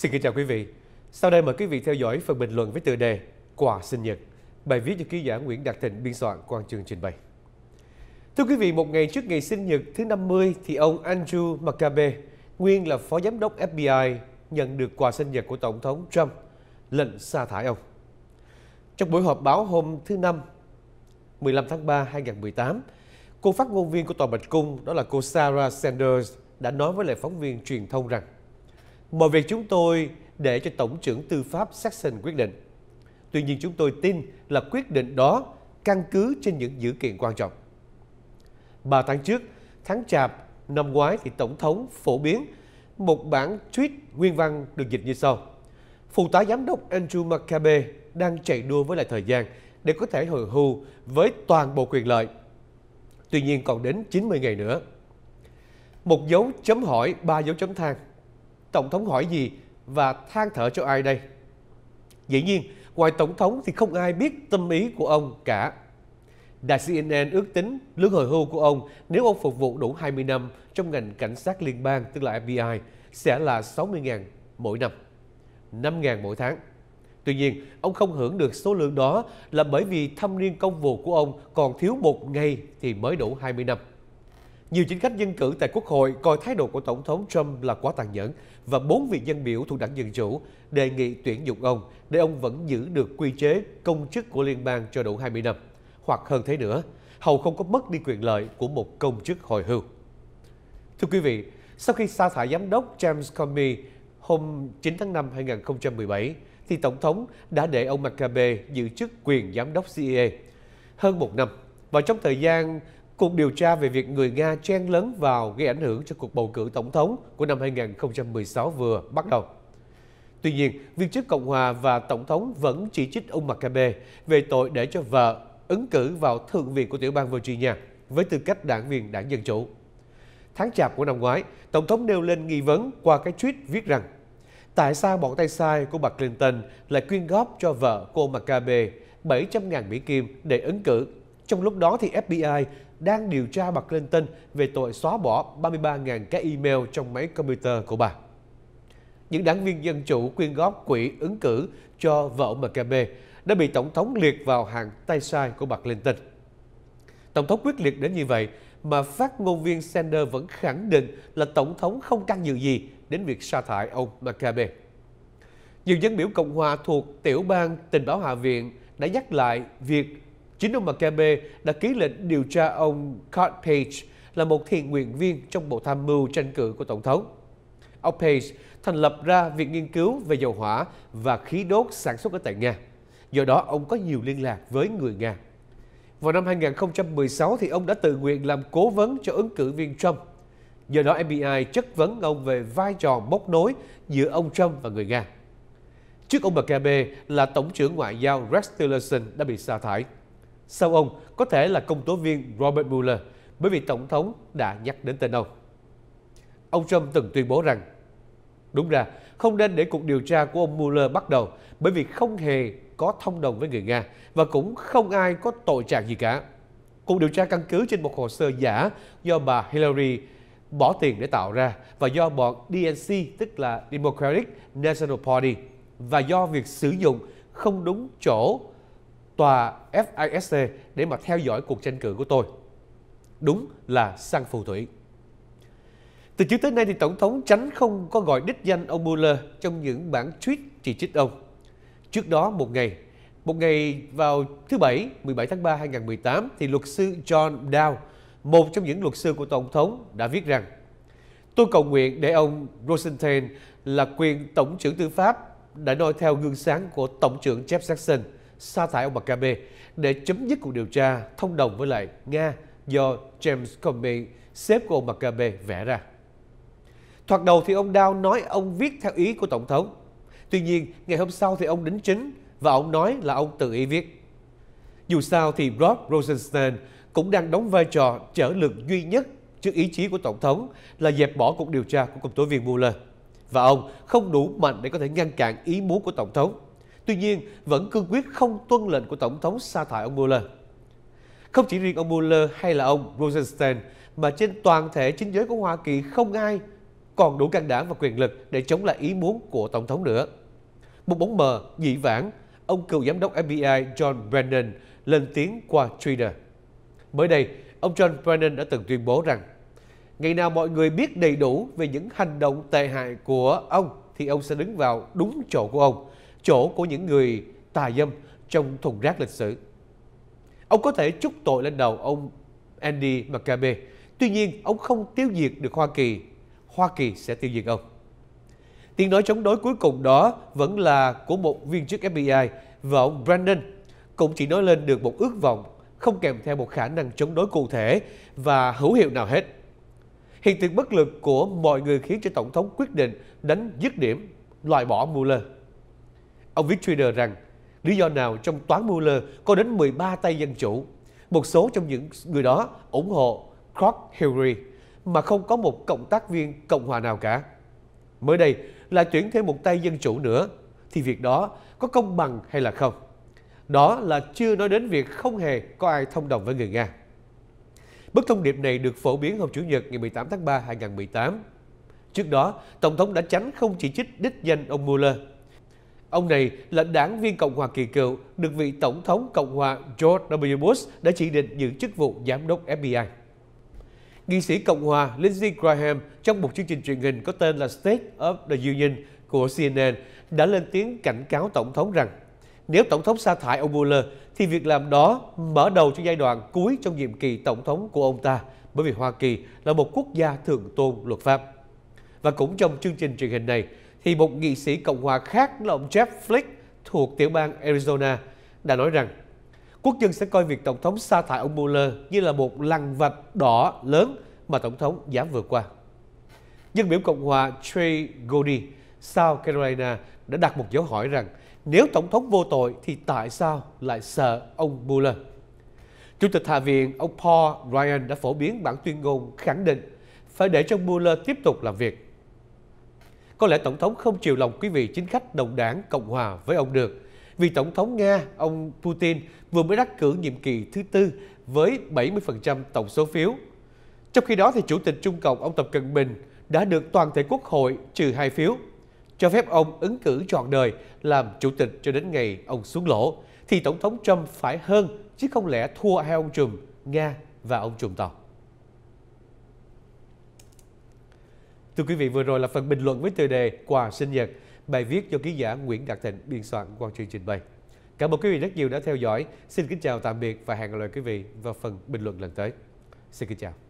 Xin kính chào quý vị. Sau đây mời quý vị theo dõi phần bình luận với tựa đề Quà sinh nhật, bài viết do ký giả Nguyễn Đạt Thịnh biên soạn Quang Trường trình bày. Thưa quý vị, một ngày trước ngày sinh nhật thứ 50 thì ông Andrew McCabe, nguyên là phó giám đốc FBI, nhận được quà sinh nhật của Tổng thống Trump, lệnh sa thải ông. Trong buổi họp báo hôm thứ Năm, 15 tháng 3, 2018, cô phát ngôn viên của Tòa Bạch Cung, đó là cô Sarah Sanders, đã nói với lại phóng viên truyền thông rằng Mọi việc chúng tôi để cho Tổng trưởng Tư pháp Saxon quyết định. Tuy nhiên chúng tôi tin là quyết định đó căn cứ trên những dữ kiện quan trọng. Ba tháng trước, tháng Chạp năm ngoái thì Tổng thống phổ biến một bản tweet nguyên văn được dịch như sau. Phụ tá giám đốc Andrew McCabe đang chạy đua với lại thời gian để có thể hưởng hưu với toàn bộ quyền lợi. Tuy nhiên còn đến 90 ngày nữa. Một dấu chấm hỏi, ba dấu chấm than Tổng thống hỏi gì và than thở cho ai đây? Dĩ nhiên, ngoài Tổng thống thì không ai biết tâm ý của ông cả. Đài CNN ước tính lương hồi hưu của ông nếu ông phục vụ đủ 20 năm trong ngành cảnh sát liên bang, tức là FBI, sẽ là 60.000 mỗi năm, 5.000 mỗi tháng. Tuy nhiên, ông không hưởng được số lượng đó là bởi vì thâm niên công vụ của ông còn thiếu một ngày thì mới đủ 20 năm. Nhiều chính khách dân cử tại Quốc hội coi thái độ của Tổng thống Trump là quá tàn nhẫn và bốn vị dân biểu thuộc đảng Dân Chủ đề nghị tuyển dụng ông để ông vẫn giữ được quy chế công chức của liên bang cho đủ 20 năm, hoặc hơn thế nữa, hầu không có mất đi quyền lợi của một công chức hồi hưu. Thưa quý vị, sau khi sa thải giám đốc James Comey hôm 9 tháng 5 2017, thì Tổng thống đã để ông McCabe giữ chức quyền giám đốc CIA e hơn một năm. Và trong thời gian cuộc điều tra về việc người Nga chen lấn vào gây ảnh hưởng cho cuộc bầu cử tổng thống của năm 2016 vừa bắt đầu. Tuy nhiên, viên chức Cộng hòa và Tổng thống vẫn chỉ trích ông Maccabe về tội để cho vợ ứng cử vào Thượng viện của tiểu bang Virginia với tư cách đảng viên đảng Dân Chủ. Tháng chạp của năm ngoái, Tổng thống nêu lên nghi vấn qua cái tweet viết rằng Tại sao bọn tay sai của bà Clinton lại quyên góp cho vợ cô Maccabe 700.000 Mỹ Kim để ứng cử, trong lúc đó thì FBI đang điều tra bà Clinton về tội xóa bỏ 33.000 cái email trong máy computer của bà. Những đảng viên dân chủ quyên góp quỹ ứng cử cho vợ ông McCabe đã bị Tổng thống liệt vào hàng tay sai của bà Clinton. Tổng thống quyết liệt đến như vậy mà phát ngôn viên Sanders vẫn khẳng định là Tổng thống không can dự gì đến việc sa thải ông McCabe. Nhiều dân biểu Cộng hòa thuộc tiểu bang tình báo Hạ viện đã nhắc lại việc chính ông Makabe đã ký lệnh điều tra ông Card Page là một thiện nguyện viên trong bộ tham mưu tranh cử của Tổng thống. Ông Page thành lập ra việc nghiên cứu về dầu hỏa và khí đốt sản xuất ở tại Nga. Do đó, ông có nhiều liên lạc với người Nga. Vào năm 2016 thì ông đã tự nguyện làm cố vấn cho ứng cử viên Trump. Do đó FBI chất vấn ông về vai trò móc nối giữa ông Trump và người Nga. Trước ông McCabe là Tổng trưởng Ngoại giao Rex Tillerson đã bị sa thải sau ông có thể là công tố viên Robert Mueller bởi vì Tổng thống đã nhắc đến tên ông. Ông Trump từng tuyên bố rằng, đúng ra không nên để cuộc điều tra của ông Mueller bắt đầu bởi vì không hề có thông đồng với người Nga và cũng không ai có tội trạng gì cả. Cuộc điều tra căn cứ trên một hồ sơ giả do bà Hillary bỏ tiền để tạo ra và do bọn DNC tức là Democratic National Party và do việc sử dụng không đúng chỗ tòa FISC để mà theo dõi cuộc tranh cử của tôi. Đúng là sang phù thủy. Từ trước tới nay thì Tổng thống tránh không có gọi đích danh ông Mueller trong những bản tweet chỉ trích ông. Trước đó một ngày, một ngày vào thứ Bảy 17 tháng 3 2018 thì luật sư John Dow, một trong những luật sư của Tổng thống đã viết rằng Tôi cầu nguyện để ông Rosenstein là quyền Tổng trưởng Tư pháp đã noi theo gương sáng của Tổng trưởng Jeff Sessions." sa thải ông Makabe để chấm dứt cuộc điều tra thông đồng với lại Nga do James Comey, sếp của ông Makabe, vẽ ra. Thoạt đầu thì ông Dow nói ông viết theo ý của Tổng thống. Tuy nhiên, ngày hôm sau thì ông đính chính và ông nói là ông tự ý viết. Dù sao thì Rod Rosenstein cũng đang đóng vai trò trở lực duy nhất trước ý chí của Tổng thống là dẹp bỏ cuộc điều tra của công tố viên Mueller. Và ông không đủ mạnh để có thể ngăn cản ý muốn của Tổng thống. Tuy nhiên, vẫn cương quyết không tuân lệnh của Tổng thống sa thải ông Mueller. Không chỉ riêng ông Mueller hay là ông Rosenstein, mà trên toàn thể chính giới của Hoa Kỳ không ai còn đủ can đảm và quyền lực để chống lại ý muốn của Tổng thống nữa. Một bóng mờ, dị vãng, ông cựu giám đốc FBI John Brennan lên tiếng qua Twitter. Mới đây, ông John Brennan đã từng tuyên bố rằng Ngày nào mọi người biết đầy đủ về những hành động tệ hại của ông thì ông sẽ đứng vào đúng chỗ của ông chỗ của những người tà dâm trong thùng rác lịch sử. Ông có thể chúc tội lên đầu ông Andy McCabe, tuy nhiên ông không tiêu diệt được Hoa Kỳ, Hoa Kỳ sẽ tiêu diệt ông. Tiếng nói chống đối cuối cùng đó vẫn là của một viên chức FBI và ông Brandon cũng chỉ nói lên được một ước vọng không kèm theo một khả năng chống đối cụ thể và hữu hiệu nào hết. Hiện tượng bất lực của mọi người khiến cho Tổng thống quyết định đánh dứt điểm, loại bỏ Mueller. Ông viết Twitter rằng, lý do nào trong toán Mueller có đến 13 tay dân chủ, một số trong những người đó ủng hộ Clark Hillary mà không có một cộng tác viên Cộng hòa nào cả. Mới đây, lại tuyển thêm một tay dân chủ nữa, thì việc đó có công bằng hay là không? Đó là chưa nói đến việc không hề có ai thông đồng với người Nga. Bức thông điệp này được phổ biến hôm Chủ nhật ngày 18 tháng 3 2018. Trước đó, Tổng thống đã tránh không chỉ trích đích danh ông Mueller Ông này là đảng viên Cộng hòa kỳ cựu, được vị Tổng thống Cộng hòa George W. Bush đã chỉ định giữ chức vụ giám đốc FBI. Nghị sĩ Cộng hòa Lindsey Graham trong một chương trình truyền hình có tên là State of the Union của CNN đã lên tiếng cảnh cáo Tổng thống rằng nếu Tổng thống sa thải ông Mueller thì việc làm đó mở đầu cho giai đoạn cuối trong nhiệm kỳ Tổng thống của ông ta bởi vì Hoa Kỳ là một quốc gia thượng tôn luật pháp. Và cũng trong chương trình truyền hình này, thì một nghị sĩ Cộng hòa khác là ông Jeff Flake thuộc tiểu bang Arizona đã nói rằng quốc dân sẽ coi việc Tổng thống sa thải ông Mueller như là một lằn vạch đỏ lớn mà Tổng thống dám vượt qua. Dân biểu Cộng hòa Trey Gowdy, South Carolina đã đặt một dấu hỏi rằng nếu Tổng thống vô tội thì tại sao lại sợ ông Mueller? Chủ tịch Hạ viện ông Paul Ryan đã phổ biến bản tuyên ngôn khẳng định phải để cho Mueller tiếp tục làm việc có lẽ Tổng thống không chiều lòng quý vị chính khách đồng đảng Cộng Hòa với ông được. Vì Tổng thống Nga, ông Putin vừa mới đắc cử nhiệm kỳ thứ tư với 70% tổng số phiếu. Trong khi đó, thì Chủ tịch Trung Cộng ông Tập Cận Bình đã được toàn thể quốc hội trừ hai phiếu, cho phép ông ứng cử trọn đời làm chủ tịch cho đến ngày ông xuống lỗ, thì Tổng thống Trump phải hơn chứ không lẽ thua hai ông trùm Nga và ông trùm Tàu. Thưa quý vị, vừa rồi là phần bình luận với tiêu đề Quà sinh nhật, bài viết do ký giả Nguyễn Đạt Thịnh biên soạn qua chương trình bày. Cảm ơn quý vị rất nhiều đã theo dõi. Xin kính chào tạm biệt và hẹn gặp lại quý vị vào phần bình luận lần tới. Xin kính chào.